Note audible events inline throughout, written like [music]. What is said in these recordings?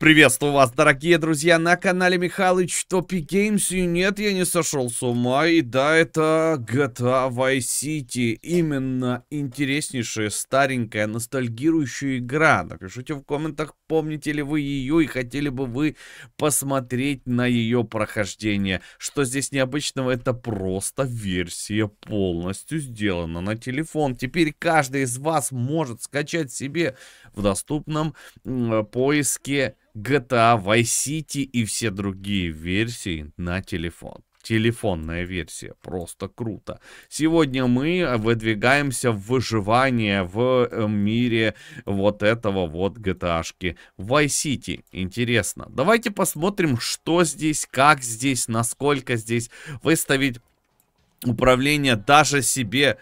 Приветствую вас, дорогие друзья, на канале Михалыч Топи Геймс. И нет, я не сошел с ума. И да, это GTA Vice City. Именно интереснейшая, старенькая, ностальгирующая игра. Напишите в комментах, помните ли вы ее и хотели бы вы посмотреть на ее прохождение. Что здесь необычного, это просто версия полностью сделана на телефон. Теперь каждый из вас может скачать себе в доступном э, поиске GTA Vice City и все другие версии на телефон. Телефонная версия. Просто круто. Сегодня мы выдвигаемся в выживание в э, мире вот этого вот GTA-шки Vice City. Интересно. Давайте посмотрим, что здесь, как здесь, насколько здесь выставить управление даже себе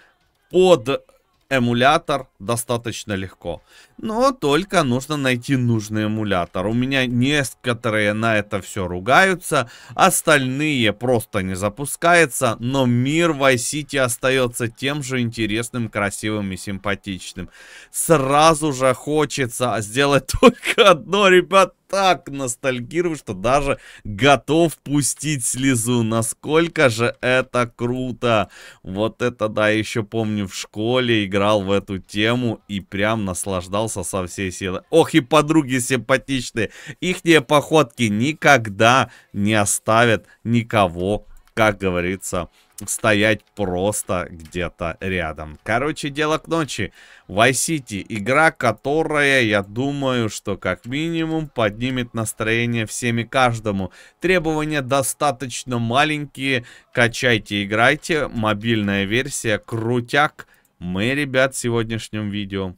под эмулятор достаточно легко. Но только нужно найти нужный эмулятор. У меня некоторые на это все ругаются, остальные просто не запускаются, но мир вайсити остается тем же интересным, красивым и симпатичным. Сразу же хочется сделать [laughs] только одно, ребят, так ностальгирую, что даже готов пустить слезу. Насколько же это круто! Вот это да, еще помню в школе играл в эту тему и прям наслаждался со всей силы. Ох и подруги симпатичные! Ихние походки никогда не оставят никого, как говорится, стоять просто где-то рядом. Короче, дело к ночи. Вайсити игра, которая, я думаю, что как минимум поднимет настроение всеми каждому. Требования достаточно маленькие. Качайте, играйте. Мобильная версия крутяк. Мы, ребят, в сегодняшнем видео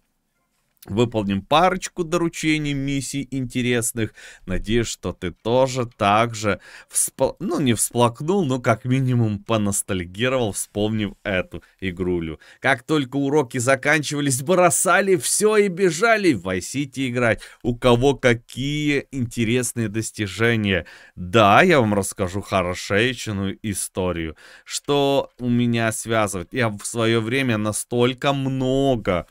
Выполним парочку доручений, миссий интересных. Надеюсь, что ты тоже так же, вспл... ну не всплакнул, но как минимум поностальгировал, вспомнив эту игрулю. Как только уроки заканчивались, бросали все и бежали в Вайсити играть. У кого какие интересные достижения. Да, я вам расскажу хорошечную историю. Что у меня связывает? Я в свое время настолько много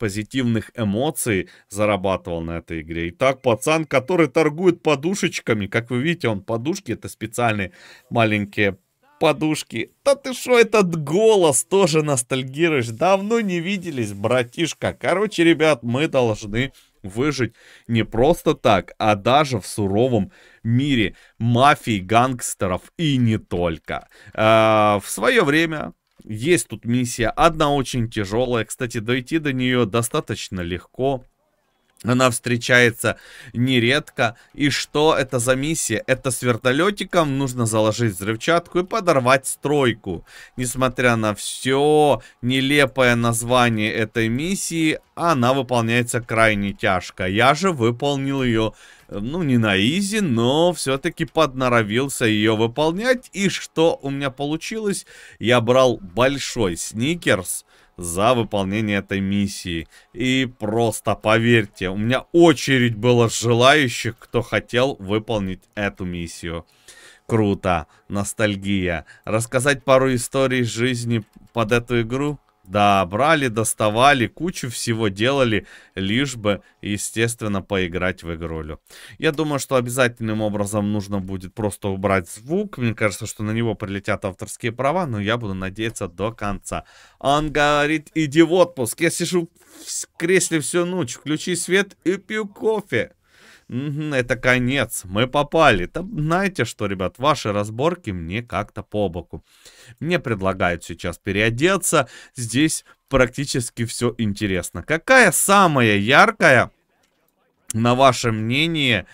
позитивных эмоций зарабатывал на этой игре. Итак, пацан, который торгует подушечками, как вы видите, он подушки, это специальные маленькие подушки. Да ты что, этот голос тоже ностальгируешь? Давно не виделись, братишка. Короче, ребят, мы должны выжить не просто так, а даже в суровом мире мафии, гангстеров и не только. Э, в свое время есть тут миссия одна очень тяжелая. Кстати, дойти до нее достаточно легко она встречается нередко. И что это за миссия? Это с вертолетиком нужно заложить взрывчатку и подорвать стройку. Несмотря на все нелепое название этой миссии, она выполняется крайне тяжко. Я же выполнил ее, э, ну, не на изи, но все-таки подноровился ее выполнять. И что у меня получилось? Я брал большой сникерс за выполнение этой миссии. И просто поверьте, у меня очередь была желающих, кто хотел выполнить эту миссию. Круто, ностальгия. Рассказать пару историй жизни под эту игру? Да, брали, доставали, кучу всего делали, лишь бы, естественно, поиграть в игрулю. Я думаю, что обязательным образом нужно будет просто убрать звук. Мне кажется, что на него прилетят авторские права, но я буду надеяться до конца. Он говорит, иди в отпуск. Я сижу в кресле всю ночь, включи свет и пью кофе это конец, мы попали. Там, знаете что, ребят, ваши разборки мне как-то по боку. Мне предлагают сейчас переодеться. Здесь практически все интересно. Какая самая яркая, на ваше мнение,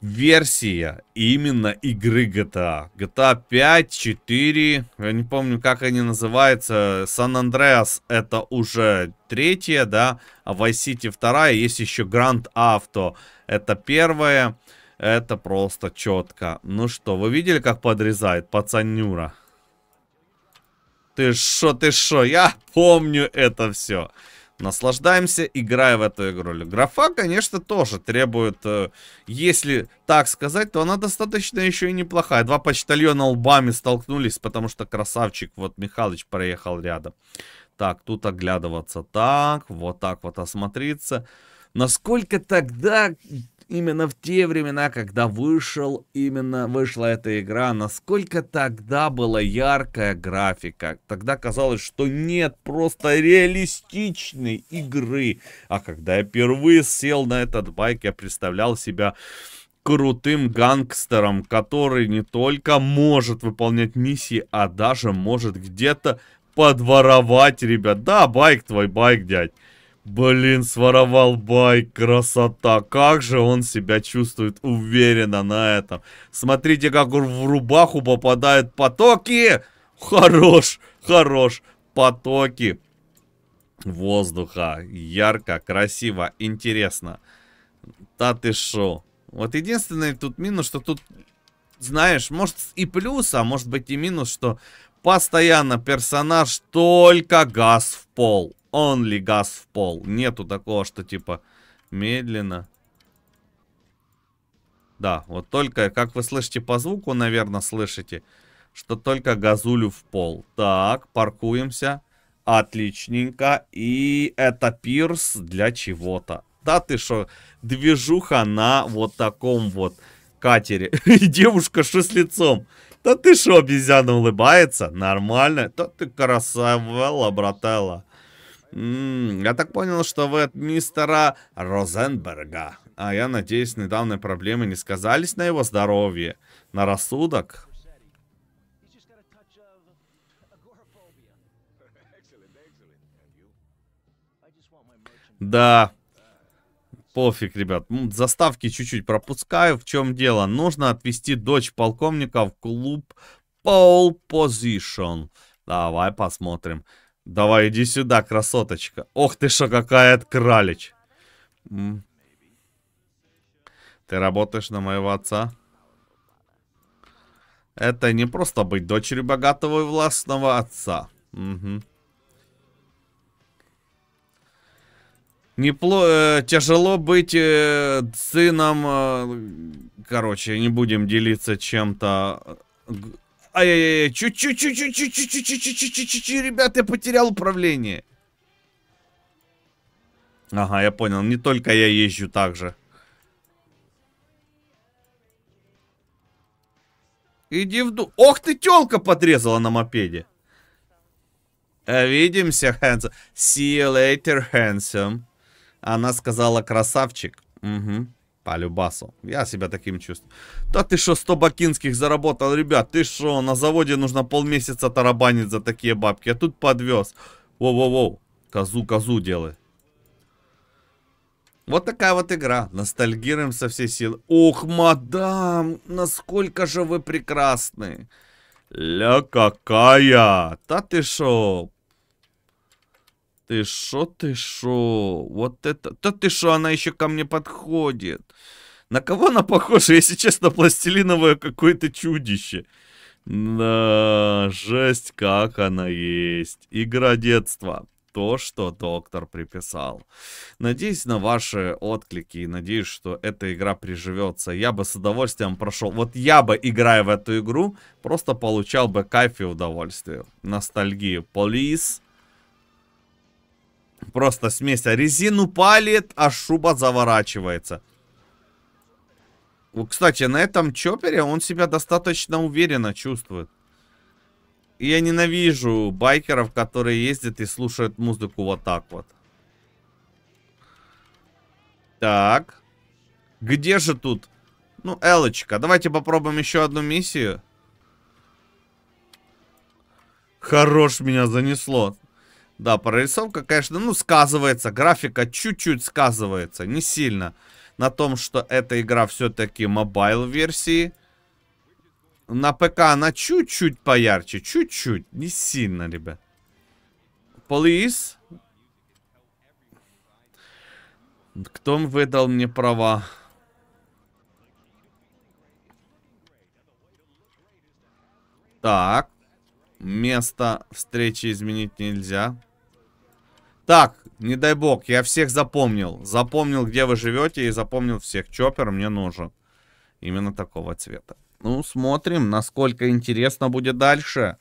версия именно игры GTA. GTA 5, 4, я не помню, как они называются. Сан Андреас это уже третья, да, а Vice City вторая, есть еще Grand Auto это первое. Это просто четко. Ну что, вы видели, как подрезает пацанюра? Ты шо, ты шо, я помню это все. Наслаждаемся, играя в эту игру. Графа, конечно, тоже требует, э, если так сказать, то она достаточно еще и неплохая. Два почтальона лбами столкнулись, потому что красавчик, вот Михалыч проехал рядом. Так, тут оглядываться так, вот так вот осмотреться. Насколько тогда, именно в те времена, когда вышел, именно вышла эта игра, насколько тогда была яркая графика. Тогда казалось, что нет просто реалистичной игры. А когда я впервые сел на этот байк, я представлял себя крутым гангстером, который не только может выполнять миссии, а даже может где-то подворовать, ребят. Да, байк твой, байк, дядь. Блин, своровал байк, красота. Как же он себя чувствует уверенно на этом. Смотрите, как в рубаху попадают потоки. Хорош, хорош, потоки воздуха. Ярко, красиво, интересно. Да ты шо. Вот единственный тут минус, что тут, знаешь, может и плюс, а может быть и минус, что Постоянно персонаж только газ в пол. Only газ в пол. Нету такого, что типа медленно. Да, вот только, как вы слышите по звуку, наверное, слышите, что только газулю в пол. Так, паркуемся. Отличненько. И это пирс для чего-то. Да ты что, движуха на вот таком вот катере. [laughs] девушка что с лицом? Да ты что, обезьяна улыбается? Нормально. Да ты красавела, брателла. я так понял, что вы от мистера Розенберга. А я надеюсь, недавние проблемы не сказались на его здоровье, на рассудок. Да, Пофиг, ребят. Заставки чуть-чуть пропускаю. В чем дело? Нужно отвести дочь полковника в клуб Pole Position. Давай посмотрим. Давай, иди сюда, красоточка. Ох ты шо, какая кралич. Ты работаешь на моего отца? Это не просто быть дочерью богатого и властного отца. Угу. Непло... Тяжело быть э, сыном... Э, короче, не будем делиться чем-то... Ай-яй-яй, чуть-чуть-чуть-чуть-чуть-чуть-чуть-чуть-чуть-чуть, ребят, я потерял управление. Ага, я понял, не только я езжу так же. Иди в ду... Ох ты, тёлка подрезала на мопеде. Увидимся, Хэнсом. See you later, handsome. Она сказала, красавчик. Угу. По Я себя таким чувствую. Да ты что, 100 бакинских заработал, ребят? Ты что, на заводе нужно полмесяца тарабанить за такие бабки? Я а тут подвез. Воу-воу-воу. Козу, козу делай. Вот такая вот игра. Ностальгируем со всей силы. Ох, мадам, насколько же вы прекрасны. Ля какая! Та ты шо, ты шо, ты шо? Вот это... Да ты шо, она еще ко мне подходит. На кого она похожа? Если честно, пластилиновое какое-то чудище. Да, жесть, как она есть. Игра детства. То, что доктор приписал. Надеюсь на ваши отклики и надеюсь, что эта игра приживется. Я бы с удовольствием прошел. Вот я бы, играя в эту игру, просто получал бы кайф и удовольствие. Ностальгию. Полис. Police Просто смесь. А резину палит, а шуба заворачивается. Кстати, на этом чопере он себя достаточно уверенно чувствует. я ненавижу байкеров, которые ездят и слушают музыку вот так вот. Так. Где же тут? Ну, Элочка, давайте попробуем еще одну миссию. Хорош меня занесло. Да, прорисовка, конечно, ну, сказывается. Графика чуть-чуть сказывается, не сильно. На том, что эта игра все-таки мобайл-версии. На ПК она чуть-чуть поярче, чуть-чуть, не сильно, ребят. Полис. Кто выдал мне права? Так. Место встречи изменить нельзя. Так, не дай бог, я всех запомнил. Запомнил, где вы живете и запомнил всех. Чоппер мне нужен. Именно такого цвета. Ну, смотрим, насколько интересно будет дальше.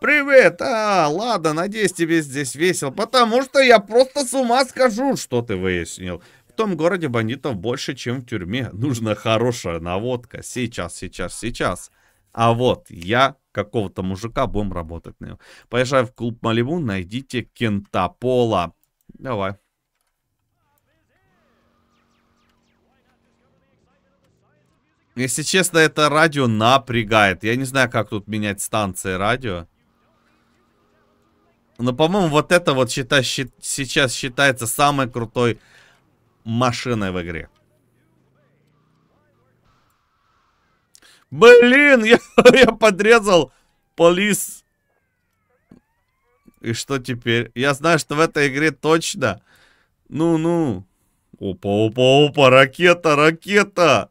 Привет! А, ладно, надеюсь, тебе здесь весело, потому что я просто с ума скажу, что ты выяснил. В том городе бандитов больше, чем в тюрьме. Нужна хорошая наводка. Сейчас, сейчас, сейчас. А вот я какого-то мужика, будем работать на него. Поезжай в клуб Малибу, найдите Кента Пола. Давай. Если честно, это радио напрягает. Я не знаю, как тут менять станции радио. Но, по-моему, вот это вот считай, счит, сейчас считается самой крутой машиной в игре. Блин, я, [laughs] я подрезал полис. И что теперь? Я знаю, что в этой игре точно. Ну-ну. Опа, опа, опа, ракета, ракета.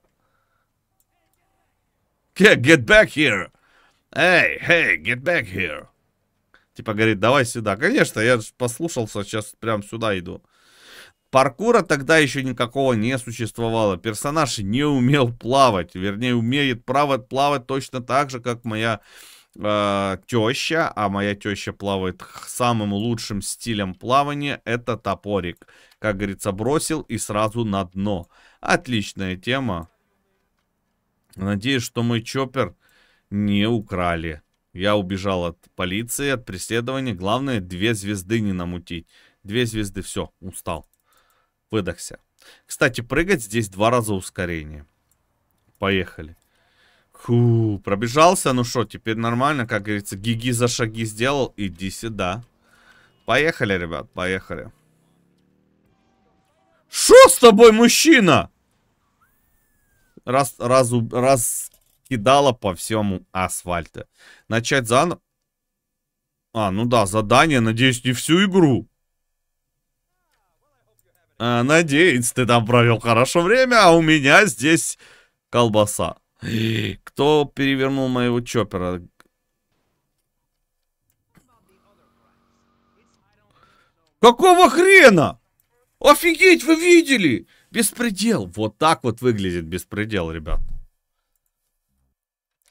Okay, get back here. Эй, hey, get back here. Типа говорит, давай сюда. Конечно, я послушался, сейчас прям сюда иду. Паркура тогда еще никакого не существовало. Персонаж не умел плавать. Вернее, умеет плавать, плавать точно так же, как моя э, теща, а моя теща плавает самым лучшим стилем плавания, это топорик. Как говорится, бросил и сразу на дно. Отличная тема. Надеюсь, что мой чоппер не украли. Я убежал от полиции, от преследования. Главное, две звезды не намутить. Две звезды, все, устал. Выдохся. Кстати, прыгать здесь два раза ускорение. Поехали. Ху, пробежался, ну что, теперь нормально, как говорится, гиги за шаги сделал, иди сюда. Поехали, ребят, поехали. Что с тобой, мужчина? Раз, разу, раз кидала по всему асфальту. Начать заново. А, ну да, задание, надеюсь, не всю игру. А, надеюсь, ты там провел хорошо время, а у меня здесь колбаса. Кто перевернул моего чопера? Какого хрена? Офигеть, вы видели? Беспредел. Вот так вот выглядит беспредел, ребят.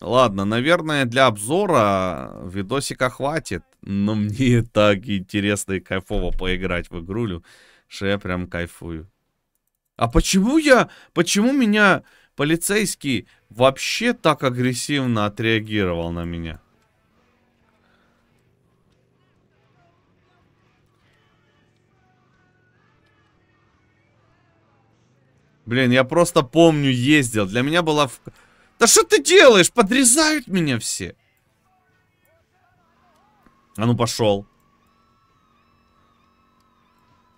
Ладно, наверное, для обзора видосика хватит. Но мне так интересно и кайфово поиграть в игрулю что я прям кайфую. А почему я, почему меня полицейский вообще так агрессивно отреагировал на меня? Блин, я просто помню, ездил. Для меня была... В... Да что ты делаешь? Подрезают меня все. А ну пошел.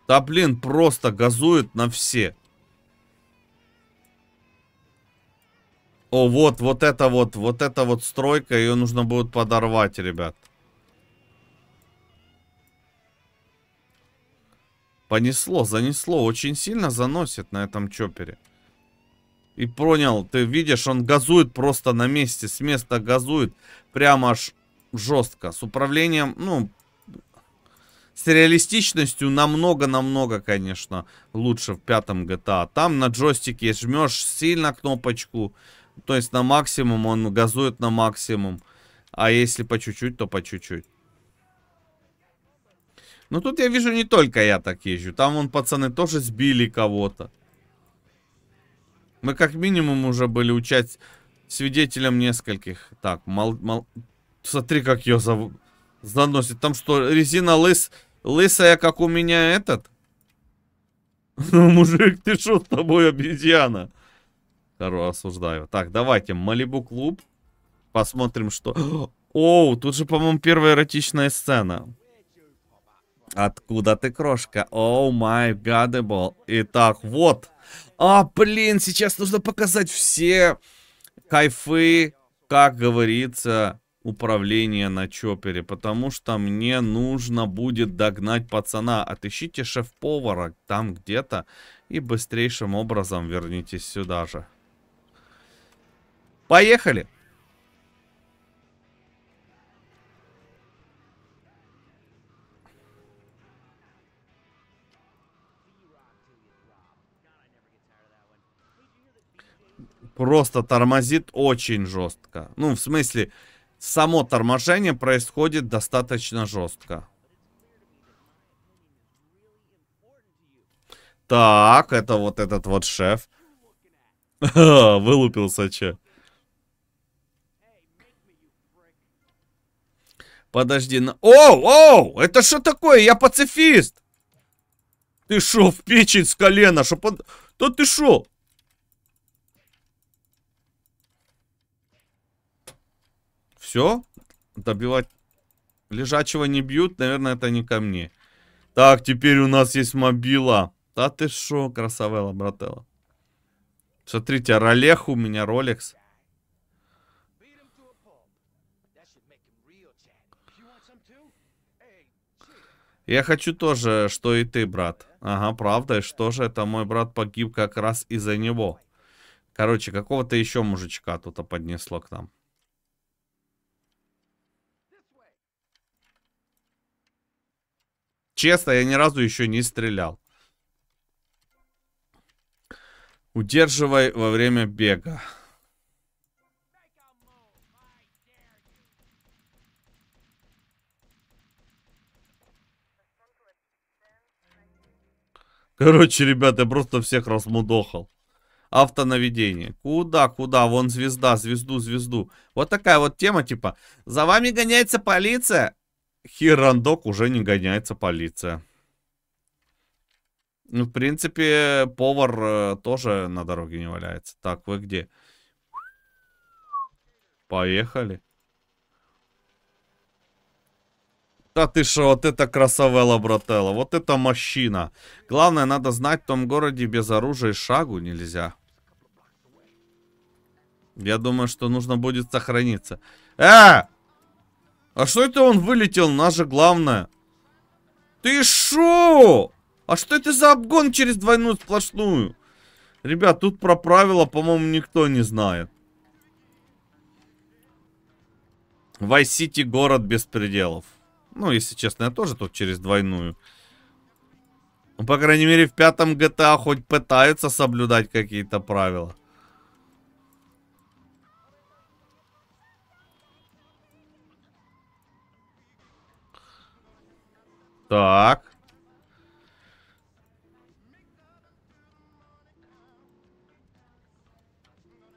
Да блин, просто газует на все. О, вот, вот это вот, вот это вот стройка, ее нужно будет подорвать, ребят. Понесло, занесло, очень сильно заносит на этом чопере. И понял, ты видишь, он газует просто на месте, с места газует, прямо аж жестко. С управлением, ну, с реалистичностью намного-намного, конечно, лучше в пятом GTA. Там на джойстике жмешь сильно кнопочку, то есть на максимум, он газует на максимум. А если по чуть-чуть, то по чуть-чуть. но ну, тут я вижу, не только я так езжу. Там вон пацаны тоже сбили кого-то. Мы как минимум уже были участь свидетелем нескольких. Так, мол, мол... Смотри, как ее зовут заносит. Там что, резина лыс... лысая, как у меня этот? [laughs] Ну, мужик, ты что с тобой, обезьяна? Хорошо, осуждаю. Так, давайте, Малибу клуб. Посмотрим, что... [gasps] Оу, тут же, по-моему, первая эротичная сцена. Откуда ты, крошка? Оу май гадебл. Итак, вот. А, блин, сейчас нужно показать все кайфы, как говорится, Управление на чопере, потому что мне нужно будет догнать пацана. Отыщите шеф-повара там где-то и быстрейшим образом вернитесь сюда же. Поехали! Просто тормозит очень жестко. Ну, в смысле, само торможение происходит достаточно жестко. Так, это вот этот вот шеф. [laughs] Вылупился че. Подожди, на... Оу, оу, это что такое? Я пацифист! Ты шо, в печень с колена, что под... Да ты шо? Все? Добивать лежачего не бьют? Наверное, это не ко мне. Так, теперь у нас есть мобила. Да ты шо, красавела, брателла. Смотрите, ролех у меня, ролекс. Я хочу тоже, что и ты, брат. Ага, правда, и что же это мой брат погиб как раз из-за него. Короче, какого-то еще мужичка тут поднесло к нам. Честно, я ни разу еще не стрелял. Удерживай во время бега. Короче, ребята, я просто всех размудохал автонаведение. Куда, куда, вон звезда, звезду, звезду. Вот такая вот тема, типа, за вами гоняется полиция. Херандок уже не гоняется полиция. Ну, в принципе, повар э, тоже на дороге не валяется. Так, вы где? Поехали. Да ты что, вот это красавелла, брателла, вот это мужчина. Главное, надо знать, в том городе без оружия шагу нельзя. Я думаю, что нужно будет сохраниться. А! А что это он вылетел? Нас же главное. Ты шо? А что это за обгон через двойную сплошную? Ребят, тут про правила, по-моему, никто не знает. Вайсити город без пределов. Ну, если честно, я тоже тут через двойную. Ну, по крайней мере, в пятом GTA а хоть пытаются соблюдать какие-то правила. Так.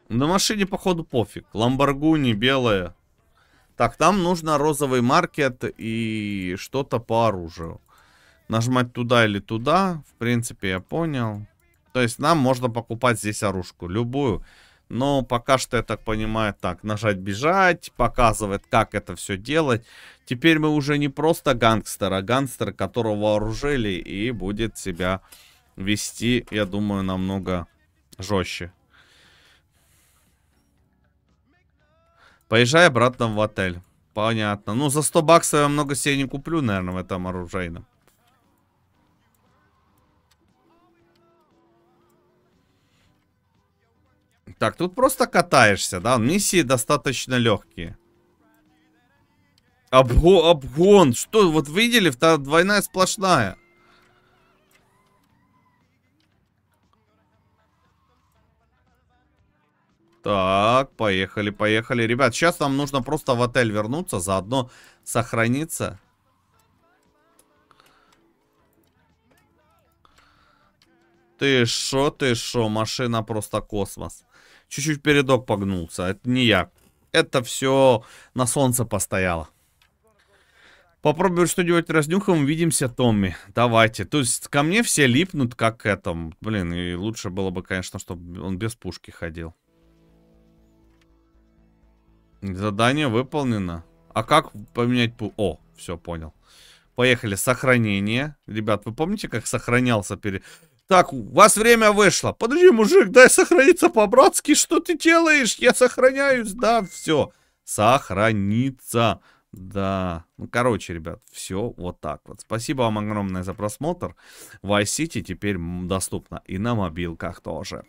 На машине, походу, пофиг. Ламборгуни белая. Так, там нужно розовый маркет и что-то по оружию. Нажмать туда или туда. В принципе, я понял. То есть нам можно покупать здесь оружку. Любую. Любую. Но пока что, я так понимаю, так, нажать бежать, показывает, как это все делать. Теперь мы уже не просто гангстер, а гангстер, которого вооружили и будет себя вести, я думаю, намного жестче. Поезжай обратно в отель. Понятно. Ну, за 100 баксов я много себе не куплю, наверное, в этом оружейном. Так, тут просто катаешься, да? Миссии достаточно легкие. Обго обгон. Что, вот видели? Та двойная сплошная. Так, поехали, поехали. Ребят, сейчас нам нужно просто в отель вернуться, заодно сохраниться. Ты шо, ты шо, машина просто космос чуть-чуть передок погнулся. Это не я. Это все на солнце постояло. Попробую что нибудь разнюхом, увидимся, Томми. Давайте. То есть ко мне все липнут, как к этому. Блин, и лучше было бы, конечно, чтобы он без пушки ходил. Задание выполнено. А как поменять пу... О, все, понял. Поехали, сохранение. Ребят, вы помните, как сохранялся перед... Так, у вас время вышло. Подожди, мужик, дай сохраниться по-братски. Что ты делаешь? Я сохраняюсь. Да, все. Сохраниться. Да. Ну, короче, ребят, все вот так вот. Спасибо вам огромное за просмотр. Vice City теперь доступно и на мобилках тоже.